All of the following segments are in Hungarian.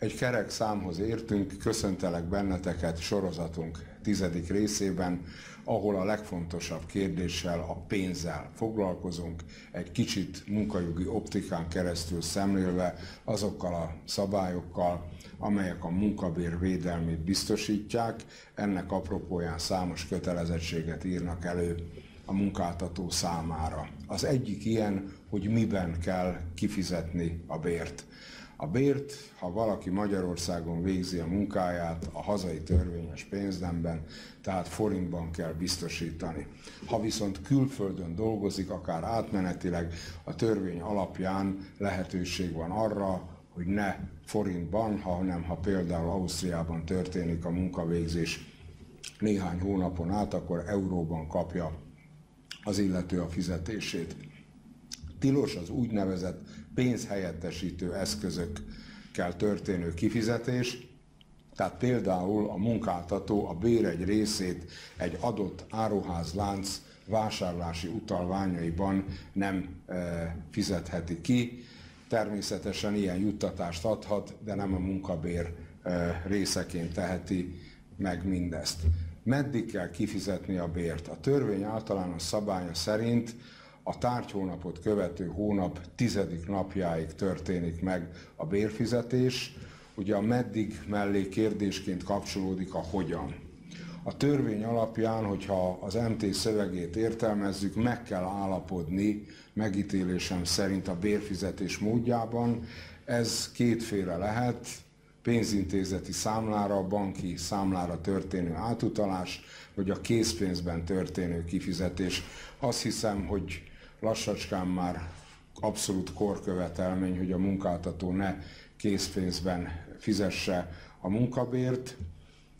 Egy kerek számhoz értünk, köszöntelek benneteket sorozatunk tizedik részében, ahol a legfontosabb kérdéssel, a pénzzel foglalkozunk, egy kicsit munkajogi optikán keresztül szemlélve azokkal a szabályokkal, amelyek a munkabér védelmét biztosítják, ennek apropóján számos kötelezettséget írnak elő a munkáltató számára. Az egyik ilyen, hogy miben kell kifizetni a bért. A bért, ha valaki Magyarországon végzi a munkáját a hazai törvényes pénzdemben, tehát forintban kell biztosítani. Ha viszont külföldön dolgozik, akár átmenetileg, a törvény alapján lehetőség van arra, hogy ne forintban, hanem ha például Ausztriában történik a munkavégzés néhány hónapon át, akkor euróban kapja az illető a fizetését tilos az úgynevezett pénzhelyettesítő eszközökkel történő kifizetés, tehát például a munkáltató a bér egy részét egy adott áruházlánc vásárlási utalványaiban nem e, fizetheti ki. Természetesen ilyen juttatást adhat, de nem a munkabér e, részeként teheti meg mindezt. Meddig kell kifizetni a bért? A törvény általános szabálya szerint a tárgyhónapot követő hónap tizedik napjáig történik meg a bérfizetés. Ugye a meddig mellé kérdésként kapcsolódik a hogyan. A törvény alapján, hogyha az MT szövegét értelmezzük, meg kell állapodni megítélésem szerint a bérfizetés módjában. Ez kétféle lehet, pénzintézeti számlára, banki számlára történő átutalás, vagy a készpénzben történő kifizetés. Azt hiszem, hogy lassacskán már abszolút korkövetelmény, hogy a munkáltató ne készpénzben fizesse a munkabért,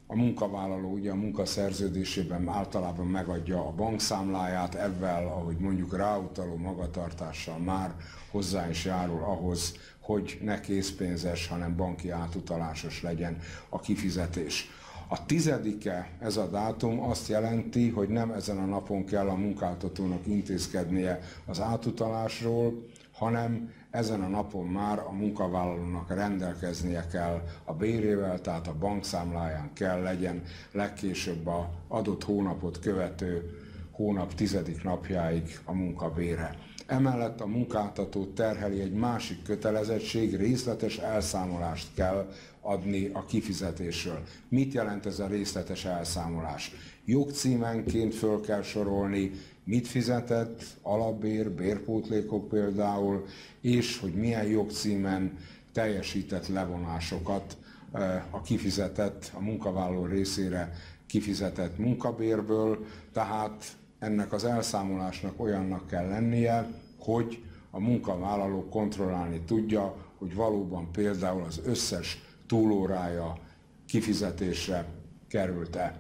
a munkavállaló ugye a munkaszerződésében általában megadja a bankszámláját, ebben, ahogy mondjuk ráutaló magatartással már hozzá is járul ahhoz, hogy ne készpénzes, hanem banki átutalásos legyen a kifizetés. A tizedike ez a dátum azt jelenti, hogy nem ezen a napon kell a munkáltatónak intézkednie az átutalásról, hanem ezen a napon már a munkavállalónak rendelkeznie kell a bérével, tehát a bankszámláján kell legyen legkésőbb a adott hónapot követő hónap tizedik napjáig a munkabére. Emellett a munkáltató terheli egy másik kötelezettség, részletes elszámolást kell adni a kifizetésről. Mit jelent ez a részletes elszámolás? Jogcímenként föl kell sorolni, mit fizetett, alapbér, bérpótlékok például, és hogy milyen jogcímen teljesített levonásokat eh, a kifizetett, a munkavállaló részére kifizetett munkabérből, tehát ennek az elszámolásnak olyannak kell lennie, hogy a munkavállaló kontrollálni tudja, hogy valóban például az összes túlórája kifizetése került el.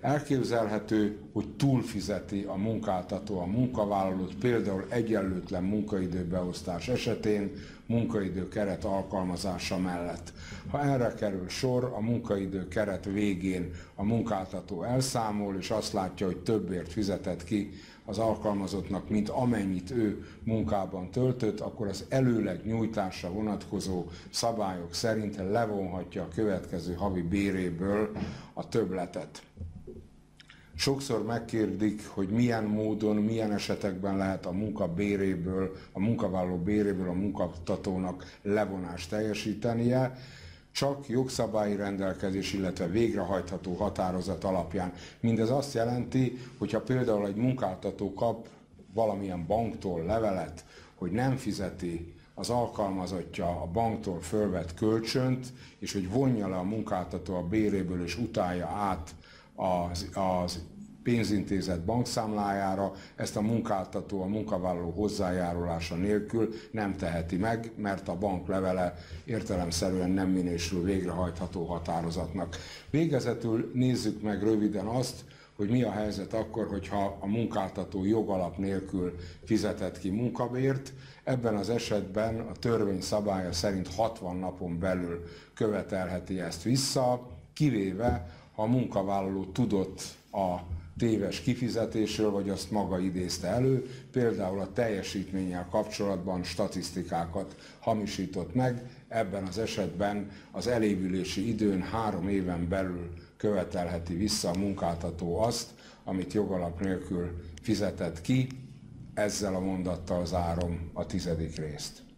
Elképzelhető, hogy túlfizeti a munkáltató a munkavállalót, például egyenlőtlen munkaidőbeosztás esetén munkaidő keret alkalmazása mellett. Ha erre kerül sor, a munkaidő keret végén a munkáltató elszámol, és azt látja, hogy többért fizetett ki az alkalmazottnak, mint amennyit ő munkában töltött, akkor az előleg nyújtásra vonatkozó szabályok szerint levonhatja a következő havi béréből a töbletet. Sokszor megkérdik, hogy milyen módon, milyen esetekben lehet a munka béréből, a munkavállaló béréből a munkaváltatónak levonást teljesítenie csak jogszabályi rendelkezés, illetve végrehajtható határozat alapján. Mindez azt jelenti, hogyha például egy munkáltató kap valamilyen banktól levelet, hogy nem fizeti az alkalmazottja a banktól fölvett kölcsönt, és hogy vonja le a munkáltató a béréből és utálja át az, az pénzintézet bankszámlájára, ezt a munkáltató a munkavállaló hozzájárulása nélkül nem teheti meg, mert a bank levele értelemszerűen nem minősül végrehajtható határozatnak. Végezetül nézzük meg röviden azt, hogy mi a helyzet akkor, hogyha a munkáltató jogalap nélkül fizetett ki munkabért. Ebben az esetben a törvény szabálya szerint 60 napon belül követelheti ezt vissza, kivéve ha a munkavállaló tudott a téves kifizetésről, vagy azt maga idézte elő, például a teljesítménnyel kapcsolatban statisztikákat hamisított meg, ebben az esetben az elévülési időn három éven belül követelheti vissza a munkáltató azt, amit jogalap nélkül fizetett ki, ezzel a mondattal zárom a tizedik részt.